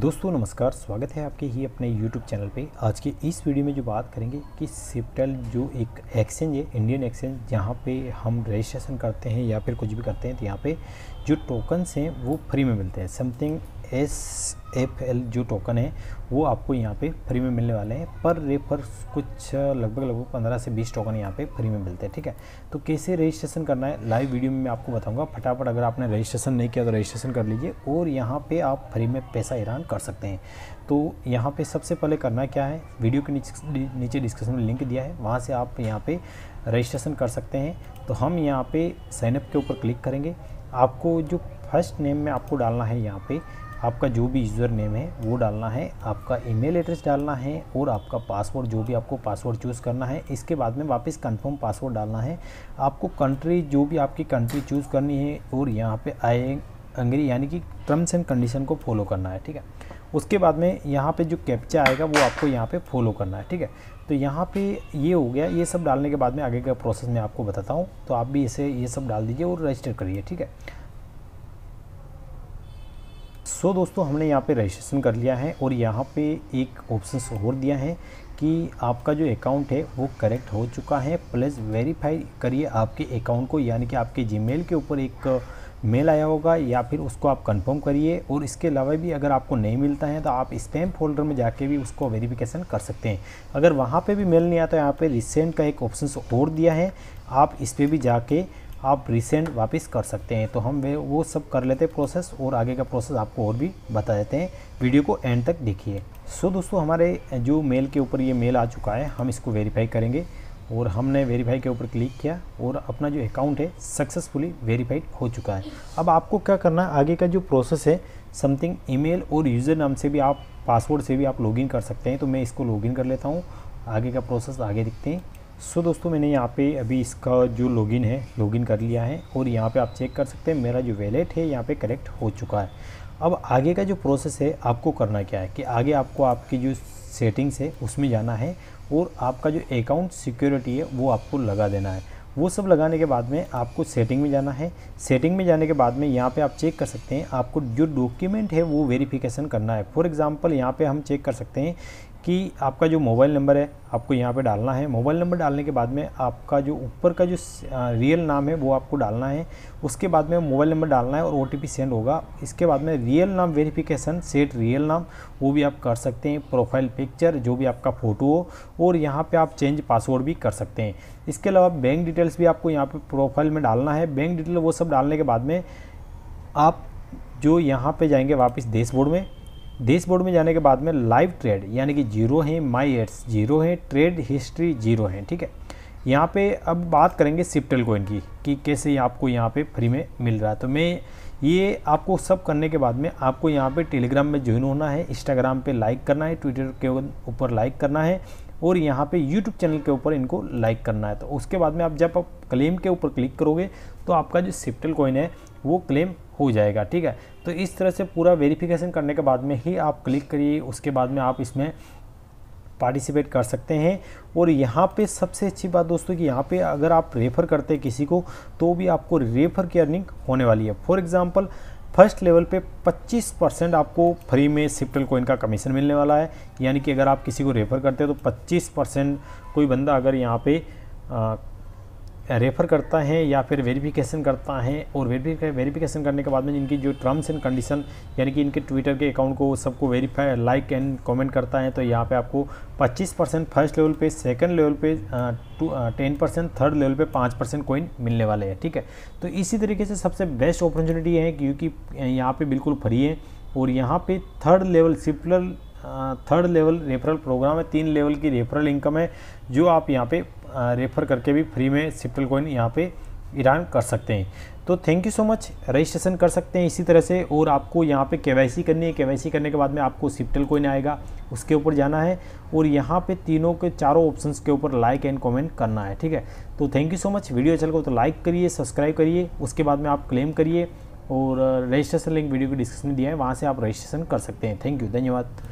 दोस्तों नमस्कार स्वागत है आपके ही अपने YouTube चैनल पे आज के इस वीडियो में जो बात करेंगे कि सिप्टल जो एक एक्सचेंज है इंडियन एक्सचेंज जहाँ पे हम रजिस्ट्रेशन करते हैं या फिर कुछ भी करते हैं तो यहाँ पे जो टोकन्स हैं वो फ्री में मिलते हैं समथिंग एस एफ एल जो टोकन है वो आपको यहाँ पे फ्री में मिलने वाले हैं पर रे पर कुछ लगभग लगभग पंद्रह से बीस टोकन यहाँ पे फ्री में मिलते हैं ठीक है तो कैसे रजिस्ट्रेशन करना है लाइव वीडियो में मैं आपको बताऊँगा फटाफट अगर आपने रजिस्ट्रेशन नहीं किया तो रजिस्ट्रेशन कर लीजिए और यहाँ पर आप फ्री में पैसा ईरान कर सकते हैं तो यहाँ पर सबसे पहले करना क्या है वीडियो के नीचे नीचे डिस्क्रिप्शन में लिंक दिया है वहाँ से आप यहाँ पर रजिस्ट्रेशन कर सकते हैं तो हम यहाँ पर साइनअप के ऊपर क्लिक करेंगे आपको जो फर्स्ट नेम में आपको डालना है यहाँ पर आपका जो भी यूज़र नेम है वो डालना है आपका ईमेल एड्रेस डालना है और आपका पासवर्ड जो भी आपको पासवर्ड चूज़ करना है इसके बाद में वापस कंफर्म पासवर्ड डालना है आपको कंट्री जो भी आपकी कंट्री चूज़ करनी है और यहाँ पे आए अंग्री यानी कि टर्म्स एंड कंडीशन को फॉलो करना है ठीक है उसके बाद में यहाँ पर जो कैप्चा आएगा वो आपको यहाँ पर फॉलो करना है ठीक है तो यहाँ पे ये हो गया ये सब डालने के बाद में आगे का प्रोसेस मैं आपको बताता हूँ तो आप भी इसे ये सब डाल दीजिए और रजिस्टर करिए ठीक है सो so, दोस्तों हमने यहाँ पे रजिस्ट्रेशन कर लिया है और यहाँ पे एक ऑप्शन और दिया है कि आपका जो अकाउंट है वो करेक्ट हो चुका है प्लस वेरीफाई करिए आपके अकाउंट को यानी कि आपके जीमेल के ऊपर एक मेल आया होगा या फिर उसको आप कंफर्म करिए और इसके अलावा भी अगर आपको नहीं मिलता है तो आप स्पैम फोल्डर में जाके भी उसको वेरिफिकेशन कर सकते हैं अगर वहाँ पे भी मेल नहीं आता यहाँ पे रिसेंट का एक ऑप्शन और दिया है आप इस पर भी जाके आप रिसेंट वापस कर सकते हैं तो हम वे वो सब कर लेते हैं प्रोसेस और आगे का प्रोसेस आपको और भी बता देते हैं वीडियो को एंड तक देखिए सो दोस्तों हमारे जो मेल के ऊपर ये मेल आ चुका है हम इसको वेरीफाई करेंगे और हमने वेरीफाई के ऊपर क्लिक किया और अपना जो अकाउंट है सक्सेसफुली वेरीफाइड हो चुका है अब आपको क्या करना है आगे का जो प्रोसेस है समथिंग ईमेल और यूज़र नाम से भी आप पासवर्ड से भी आप लॉगिन कर सकते हैं तो मैं इसको लॉगिन कर लेता हूँ आगे का प्रोसेस आगे दिखते हैं सो दोस्तों मैंने यहाँ पे अभी इसका जो लॉगिन है लॉगिन कर लिया है और यहाँ पे आप चेक कर सकते हैं मेरा जो वैलेट है यहाँ पे करेक्ट हो चुका है अब आगे का जो प्रोसेस है आपको करना क्या है कि आगे आपको आपकी जो सेटिंग्स है उसमें जाना है और आपका जो अकाउंट सिक्योरिटी है वो आपको लगा देना है वो सब लगाने के बाद में आपको सेटिंग में जाना है सेटिंग में जाने के बाद में यहाँ पे आप चेक कर सकते हैं आपको जो डॉक्यूमेंट है वो वेरिफिकेशन करना है फॉर एग्जांपल यहाँ पे हम चेक कर सकते हैं कि आपका जो मोबाइल नंबर है आपको यहाँ पे डालना है मोबाइल नंबर डालने के बाद में आपका जो ऊपर का जो रियल नाम है वो आपको डालना है उसके बाद में मोबाइल नंबर डालना है और ओ सेंड होगा इसके बाद में रियल नाम वेरिफिकेशन सेट रियल नाम वो भी आप कर सकते हैं प्रोफाइल पिक्चर जो भी आपका फ़ोटो हो और यहाँ पर आप चेंज पासवर्ड भी कर सकते हैं इसके अलावा बैंक डिटेल्स भी आपको यहाँ पर प्रोफाइल में डालना है बैंक डिटेल वो सब डालने के बाद में आप जो यहाँ पर जाएंगे वापस देश में दिस बोर्ड में जाने के बाद में लाइव ट्रेड यानी कि जीरो हैं माई एड्स जीरो हैं ट्रेड हिस्ट्री जीरो हैं ठीक है यहाँ पे अब बात करेंगे सिप्टल कोइन की कि कैसे आपको यहाँ पे फ्री में मिल रहा है तो मैं ये आपको सब करने के बाद में आपको यहाँ पे टेलीग्राम में ज्वाइन होना है इंस्टाग्राम पे लाइक करना है ट्विटर के ऊपर लाइक करना है और यहाँ पे यूट्यूब चैनल के ऊपर इनको लाइक करना है तो उसके बाद में आप जब आप क्लेम के ऊपर क्लिक करोगे तो आपका जो सिप्टल कॉइन है वो क्लेम हो जाएगा ठीक है तो इस तरह से पूरा वेरिफिकेशन करने के बाद में ही आप क्लिक करिए उसके बाद में आप इसमें पार्टिसिपेट कर सकते हैं और यहाँ पे सबसे अच्छी बात दोस्तों कि यहाँ पे अगर आप रेफ़र करते हैं किसी को तो भी आपको रेफ़र की अर्निंग होने वाली है फॉर एग्ज़ाम्पल फर्स्ट लेवल पे 25 परसेंट आपको फ्री में सिप्टल कोइन का कमीशन मिलने वाला है यानी कि अगर आप किसी को रेफ़र करते हैं तो 25 परसेंट कोई बंदा अगर यहाँ पर रेफ़र करता है या फिर वेरिफिकेशन करता है और वेरिफिकेशन करने के बाद में इनकी जो टर्म्स एंड कंडीशन यानी कि इनके ट्विटर के अकाउंट को सबको वेरीफाई लाइक एंड कमेंट करता है तो यहाँ पे आपको 25 परसेंट फर्स्ट लेवल पे सेकंड लेवल पे टेन परसेंट थर्ड लेवल पे पाँच परसेंट कोइन मिलने वाले हैं ठीक है तो इसी तरीके से सबसे बेस्ट अपॉर्चुनिटी है क्योंकि यहाँ पर बिल्कुल फ्री है और यहाँ पर थर्ड लेवल सिपलर थर्ड लेवल रेफरल प्रोग्राम है तीन लेवल की रेफरल इनकम है जो आप यहाँ पे रेफ़र करके भी फ्री में सिप्टल कॉइन यहाँ पे ईरान कर सकते हैं तो thank you so much registration कर सकते हैं इसी तरह से और आपको यहाँ पे केवाईसी करनी है केवाईसी करने के बाद में आपको सिप्टल कोइन आएगा उसके ऊपर जाना है और यहाँ पे तीनों के चारों ऑप्शंस के ऊपर लाइक एंड कमेंट करना है ठीक है तो thank you so much video अच्छा लगा तो लाइक करिए सब्सक्राइब करिए उसके बाद में आप क्लेम करिए और रजिस्ट्रेशन लिंक वीडियो के डिस्क्रिप्शन में दिया है वहाँ से आप रजिस्ट्रेशन कर सकते हैं थैंक यू धन्यवाद